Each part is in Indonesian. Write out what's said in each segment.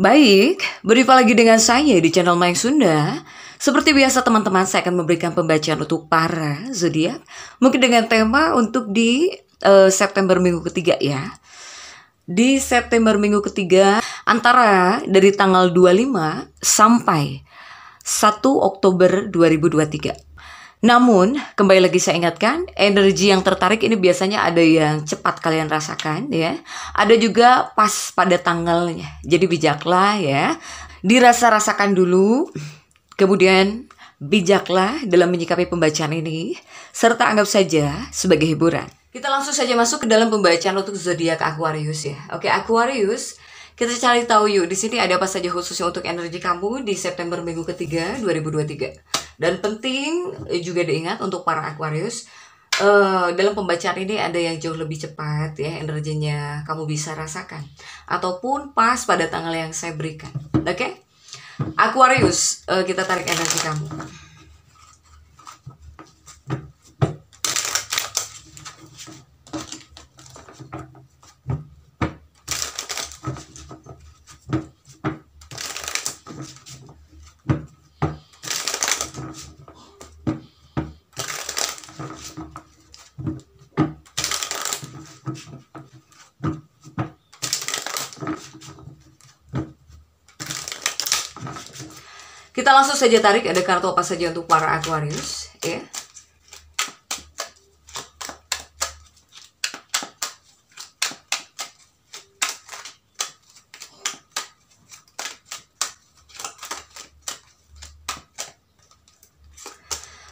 Baik, berjumpa lagi dengan saya di channel Main Sunda. Seperti biasa teman-teman, saya akan memberikan pembacaan untuk para zodiak, mungkin dengan tema untuk di uh, September minggu ketiga ya. Di September minggu ketiga antara dari tanggal 25 sampai 1 Oktober 2023. Namun, kembali lagi saya ingatkan, energi yang tertarik ini biasanya ada yang cepat kalian rasakan ya. Ada juga pas pada tanggalnya. Jadi bijaklah ya. Dirasa-rasakan dulu. Kemudian bijaklah dalam menyikapi pembacaan ini serta anggap saja sebagai hiburan. Kita langsung saja masuk ke dalam pembacaan untuk zodiak Aquarius ya. Oke, Aquarius kita cari tahu yuk di sini ada apa saja khususnya untuk energi kamu di September minggu ketiga 2023. Dan penting eh, juga diingat untuk para Aquarius uh, dalam pembacaan ini ada yang jauh lebih cepat ya energinya kamu bisa rasakan ataupun pas pada tanggal yang saya berikan. Oke? Okay? Aquarius, uh, kita tarik energi kamu. Kita langsung saja tarik ada kartu apa saja untuk para Aquarius ya.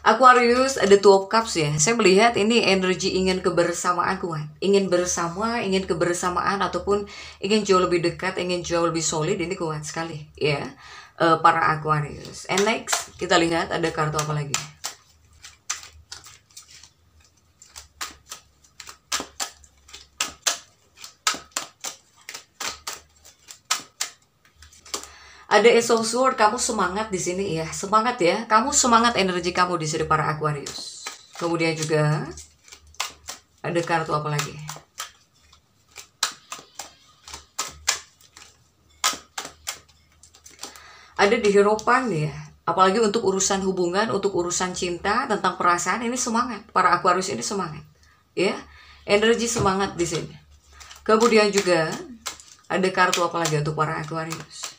Aquarius ada two of cups ya. Saya melihat ini energi ingin kebersamaan kuat, ingin bersama, ingin kebersamaan ataupun ingin jauh lebih dekat, ingin jauh lebih solid ini kuat sekali ya uh, para Aquarius. And next, kita lihat ada kartu apa lagi. Ada Ace kamu semangat di sini ya. Semangat ya. Kamu semangat energi kamu di sini para Aquarius. Kemudian juga ada kartu apa lagi? ada di nih ya apalagi untuk urusan hubungan untuk urusan cinta tentang perasaan ini semangat para Aquarius ini semangat ya energi semangat di sini kemudian juga ada kartu apalagi untuk para Aquarius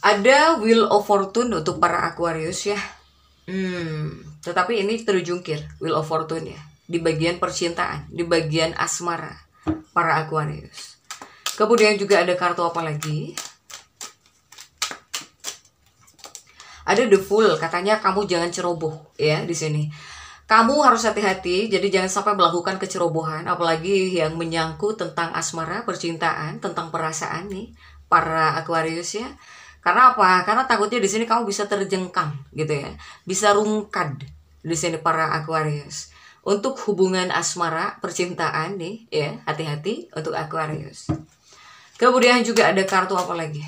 ada Will of Fortune untuk para Aquarius ya. Hmm, tetapi ini terjungkir Will of Fortune ya di bagian percintaan, di bagian asmara para Aquarius. Kemudian juga ada kartu apa lagi? Ada the full, katanya kamu jangan ceroboh ya di sini. Kamu harus hati-hati, jadi jangan sampai melakukan kecerobohan, apalagi yang menyangkut tentang asmara, percintaan, tentang perasaan nih, para Aquarius ya. Karena apa? Karena takutnya di sini kamu bisa terjengkang gitu ya, bisa rungkad di sini para Aquarius untuk hubungan asmara percintaan nih ya hati-hati untuk Aquarius kemudian juga ada kartu apa lagi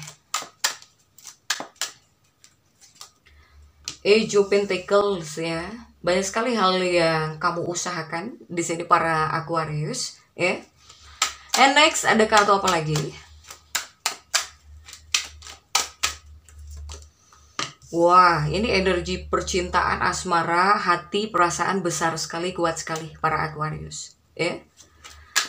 Ejo Pentacles ya banyak sekali hal yang kamu usahakan di sini para Aquarius ya and next ada kartu apa lagi Wah, ini energi percintaan, asmara, hati, perasaan besar sekali, kuat sekali para Aquarius. Ya.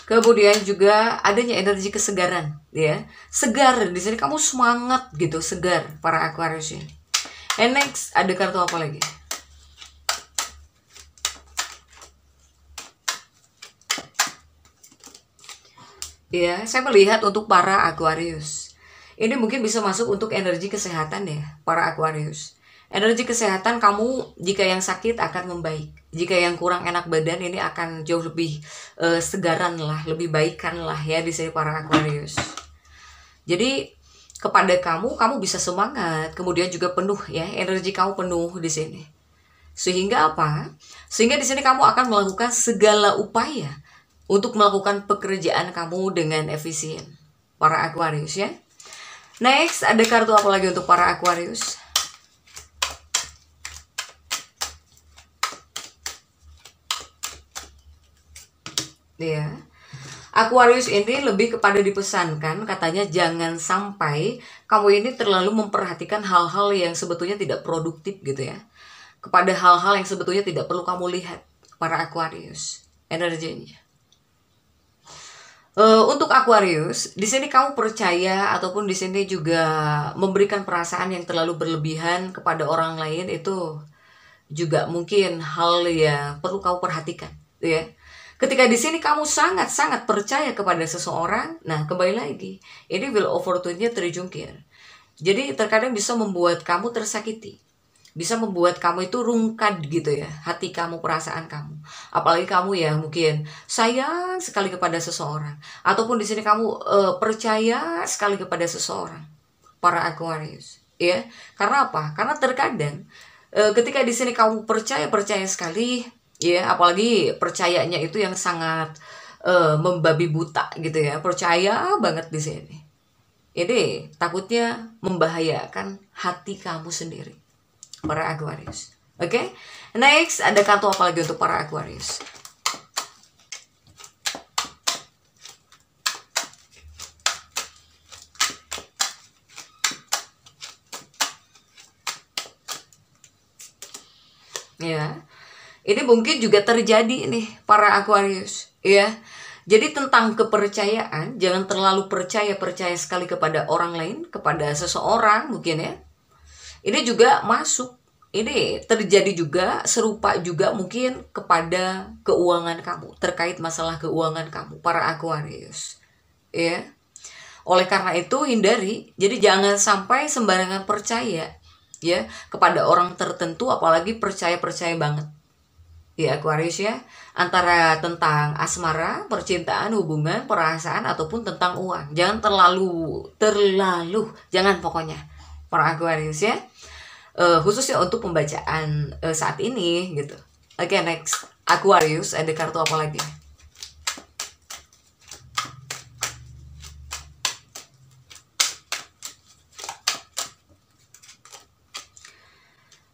Kemudian juga adanya energi kesegaran, ya. Segar di sini kamu semangat gitu, segar para Aquarius ini. And next, ada kartu apa lagi? Ya, saya melihat untuk para Aquarius ini mungkin bisa masuk untuk energi kesehatan ya, para Aquarius. Energi kesehatan kamu jika yang sakit akan membaik. Jika yang kurang enak badan ini akan jauh lebih uh, segaran lah, lebih baikan lah ya di sini para Aquarius. Jadi kepada kamu kamu bisa semangat, kemudian juga penuh ya, energi kamu penuh di sini. Sehingga apa? Sehingga di sini kamu akan melakukan segala upaya untuk melakukan pekerjaan kamu dengan efisien. Para Aquarius ya. Next, ada kartu apa lagi untuk para Aquarius? Ya. Yeah. Aquarius ini lebih kepada dipesankan katanya jangan sampai kamu ini terlalu memperhatikan hal-hal yang sebetulnya tidak produktif gitu ya. Kepada hal-hal yang sebetulnya tidak perlu kamu lihat para Aquarius energinya. Uh, untuk Aquarius, di sini kamu percaya ataupun di sini juga memberikan perasaan yang terlalu berlebihan kepada orang lain itu juga mungkin hal yang perlu kamu perhatikan, ya. Ketika di sini kamu sangat-sangat percaya kepada seseorang, nah kembali lagi, ini will opportunity terjungkir. Jadi terkadang bisa membuat kamu tersakiti bisa membuat kamu itu rungkad gitu ya hati kamu perasaan kamu apalagi kamu ya mungkin sayang sekali kepada seseorang ataupun di sini kamu uh, percaya sekali kepada seseorang para Aquarius ya karena apa karena terkadang uh, ketika di sini kamu percaya percaya sekali ya apalagi percayanya itu yang sangat uh, membabi buta gitu ya percaya banget di sini ini takutnya membahayakan hati kamu sendiri para Aquarius. Oke, okay? next ada kartu apa lagi untuk para Aquarius? Ya, ini mungkin juga terjadi nih para Aquarius, ya. Jadi tentang kepercayaan, jangan terlalu percaya percaya sekali kepada orang lain, kepada seseorang mungkin ya ini juga masuk. Ini terjadi juga serupa juga mungkin kepada keuangan kamu, terkait masalah keuangan kamu para Aquarius. Ya. Oleh karena itu hindari. Jadi jangan sampai sembarangan percaya ya kepada orang tertentu apalagi percaya-percaya banget. Ya Aquarius ya, antara tentang asmara, percintaan, hubungan, perasaan ataupun tentang uang. Jangan terlalu terlalu, jangan pokoknya orang ya uh, khususnya untuk pembacaan uh, saat ini gitu. Oke okay, next Aquarius ada kartu apa lagi?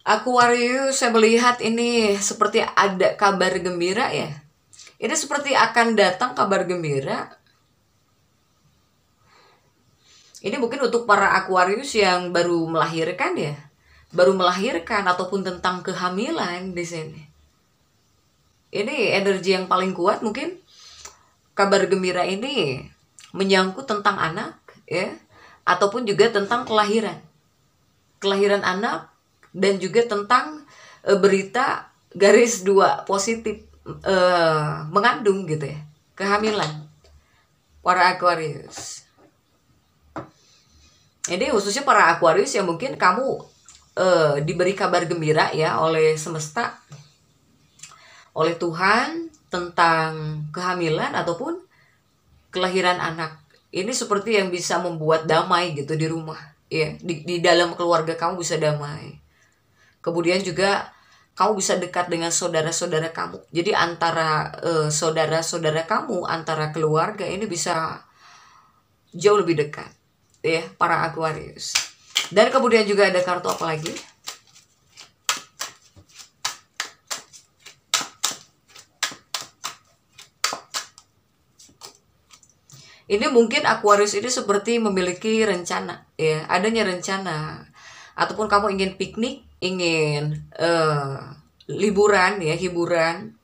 Aquarius saya melihat ini seperti ada kabar gembira ya. Ini seperti akan datang kabar gembira ini mungkin untuk para Aquarius yang baru melahirkan ya, baru melahirkan ataupun tentang kehamilan di sini. Ini energi yang paling kuat mungkin kabar gembira ini menyangkut tentang anak ya, ataupun juga tentang kelahiran. Kelahiran anak dan juga tentang e, berita garis dua positif e, mengandung gitu ya, kehamilan para Aquarius. Ini khususnya para Aquarius yang mungkin kamu uh, diberi kabar gembira ya oleh semesta, oleh Tuhan tentang kehamilan ataupun kelahiran anak. Ini seperti yang bisa membuat damai gitu di rumah, ya di, di dalam keluarga kamu bisa damai. Kemudian juga kamu bisa dekat dengan saudara-saudara kamu. Jadi antara eh, saudara-saudara uh, kamu, antara keluarga ini bisa jauh lebih dekat ya para Aquarius. Dan kemudian juga ada kartu apa lagi? Ini mungkin Aquarius ini seperti memiliki rencana, ya, adanya rencana ataupun kamu ingin piknik, ingin uh, liburan ya, hiburan.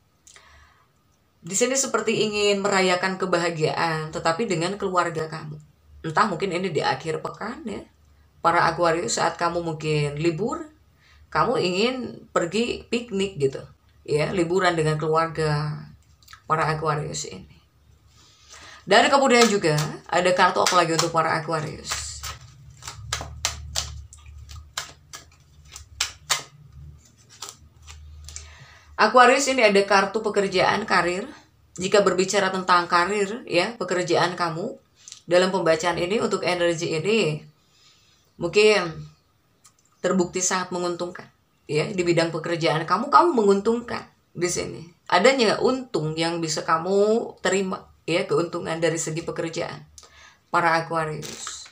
Di sini seperti ingin merayakan kebahagiaan tetapi dengan keluarga kamu entah mungkin ini di akhir pekan ya para Aquarius saat kamu mungkin libur kamu ingin pergi piknik gitu ya liburan dengan keluarga para Aquarius ini dan kemudian juga ada kartu apa lagi untuk para Aquarius Aquarius ini ada kartu pekerjaan karir jika berbicara tentang karir ya pekerjaan kamu dalam pembacaan ini untuk energi ini mungkin terbukti sangat menguntungkan ya di bidang pekerjaan kamu kamu menguntungkan di sini adanya untung yang bisa kamu terima ya keuntungan dari segi pekerjaan para Aquarius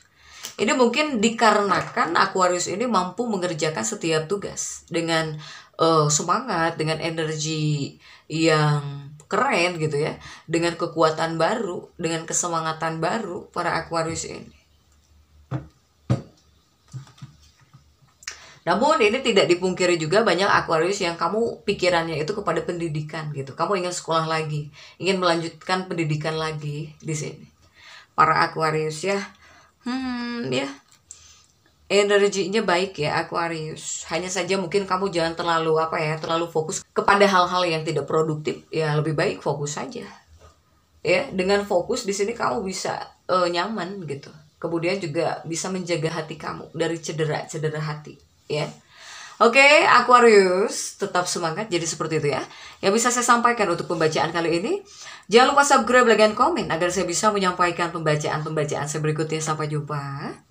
ini mungkin dikarenakan Aquarius ini mampu mengerjakan setiap tugas dengan uh, semangat dengan energi yang keren gitu ya dengan kekuatan baru dengan kesemangatan baru para Aquarius ini Namun ini tidak dipungkiri juga banyak Aquarius yang kamu pikirannya itu kepada pendidikan gitu. Kamu ingin sekolah lagi, ingin melanjutkan pendidikan lagi di sini. Para Aquarius ya, hmm ya energinya baik ya Aquarius. Hanya saja mungkin kamu jangan terlalu apa ya, terlalu fokus kepada hal-hal yang tidak produktif. Ya lebih baik fokus saja. Ya, dengan fokus di sini kamu bisa uh, nyaman gitu. Kemudian juga bisa menjaga hati kamu dari cedera-cedera hati, ya. Oke, okay, Aquarius, tetap semangat. Jadi seperti itu ya. Yang bisa saya sampaikan untuk pembacaan kali ini. Jangan lupa subscribe, like, dan komen agar saya bisa menyampaikan pembacaan-pembacaan saya berikutnya. Sampai jumpa.